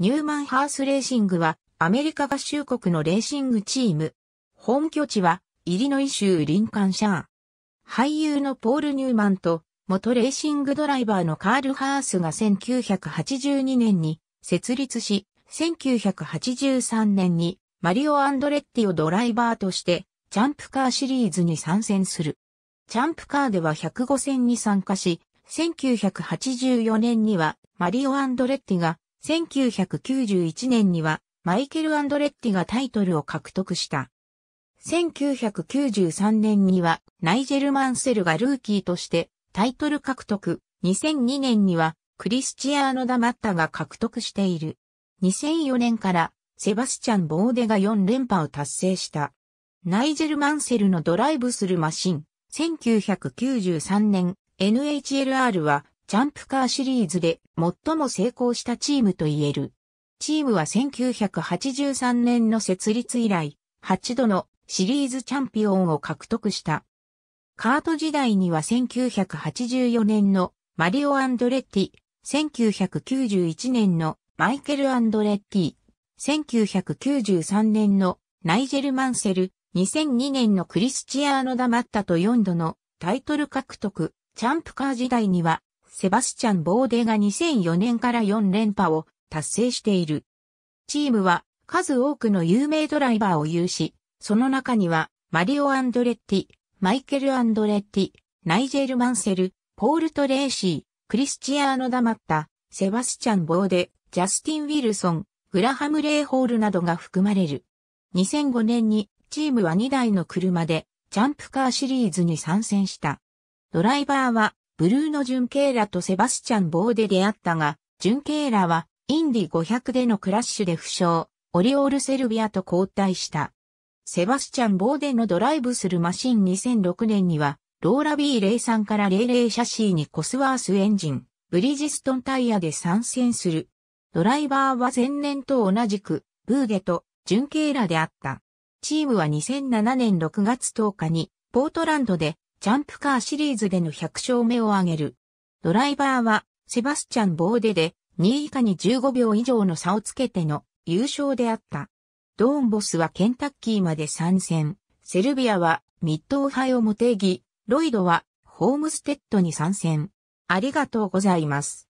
ニューマンハースレーシングはアメリカ合衆国のレーシングチーム。本拠地はイリノイ州リンカンシャー。俳優のポール・ニューマンと元レーシングドライバーのカール・ハースが1982年に設立し、1983年にマリオ・アンドレッティをドライバーとしてチャンプカーシリーズに参戦する。チャンプカーでは105戦に参加し、1984年にはマリオ・アンドレッティが1991年にはマイケル・アンドレッティがタイトルを獲得した。1993年にはナイジェル・マンセルがルーキーとしてタイトル獲得。2002年にはクリスチアーノ・ダマッタが獲得している。2004年からセバスチャン・ボーデが4連覇を達成した。ナイジェル・マンセルのドライブするマシン。1993年 NHLR はジャンプカーシリーズで最も成功したチームと言える。チームは1983年の設立以来、8度のシリーズチャンピオンを獲得した。カート時代には1984年のマリオ・アンドレッティ、1991年のマイケル・アンドレッティ、1993年のナイジェル・マンセル、2002年のクリスチアーノ・ダマッタと4度のタイトル獲得、チャンプカー時代にはセバスチャン・ボーデが2004年から4連覇を達成している。チームは数多くの有名ドライバーを有し、その中にはマリオ・アンドレッティ、マイケル・アンドレッティ、ナイジェル・マンセル、ポール・トレーシー、クリスチアーノ・ダマッタ、セバスチャン・ボーデ、ジャスティン・ウィルソン、グラハム・レイホールなどが含まれる。2005年にチームは2台の車でチャンプカーシリーズに参戦した。ドライバーはブルーノ・ジュンケーラとセバスチャン・ボーで出会ったが、ジュンケーラはインディ500でのクラッシュで負傷、オリオール・セルビアと交代した。セバスチャン・ボーデのドライブするマシン2006年には、ローラ B03 から00シャシーにコスワースエンジン、ブリジストンタイヤで参戦する。ドライバーは前年と同じく、ブーデとジュンケーラであった。チームは2007年6月10日に、ポートランドでジャンプカーシリーズでの100勝目を挙げる。ドライバーは、セバスチャン・ボーデで、2位以下に15秒以上の差をつけての優勝であった。ドーンボスはケンタッキーまで参戦。セルビアはミッドオハイオモテギ。ロイドはホームステッドに参戦。ありがとうございます。